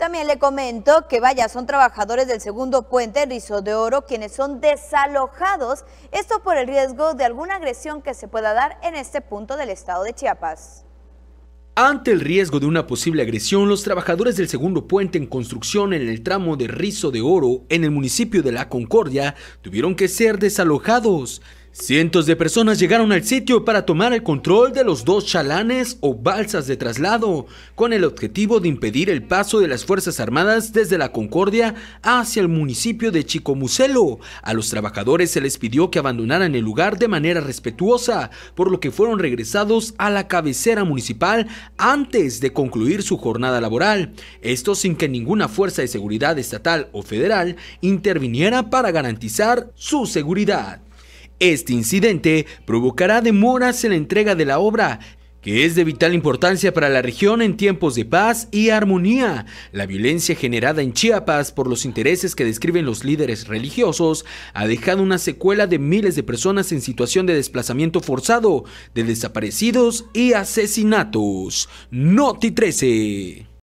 También le comento que vaya, son trabajadores del segundo puente Rizo de Oro quienes son desalojados, esto por el riesgo de alguna agresión que se pueda dar en este punto del estado de Chiapas. Ante el riesgo de una posible agresión, los trabajadores del segundo puente en construcción en el tramo de Rizo de Oro, en el municipio de La Concordia, tuvieron que ser desalojados. Cientos de personas llegaron al sitio para tomar el control de los dos chalanes o balsas de traslado, con el objetivo de impedir el paso de las Fuerzas Armadas desde la Concordia hacia el municipio de Chicomucelo. A los trabajadores se les pidió que abandonaran el lugar de manera respetuosa, por lo que fueron regresados a la cabecera municipal antes de concluir su jornada laboral. Esto sin que ninguna fuerza de seguridad estatal o federal interviniera para garantizar su seguridad. Este incidente provocará demoras en la entrega de la obra, que es de vital importancia para la región en tiempos de paz y armonía. La violencia generada en Chiapas por los intereses que describen los líderes religiosos ha dejado una secuela de miles de personas en situación de desplazamiento forzado, de desaparecidos y asesinatos. Noti 13.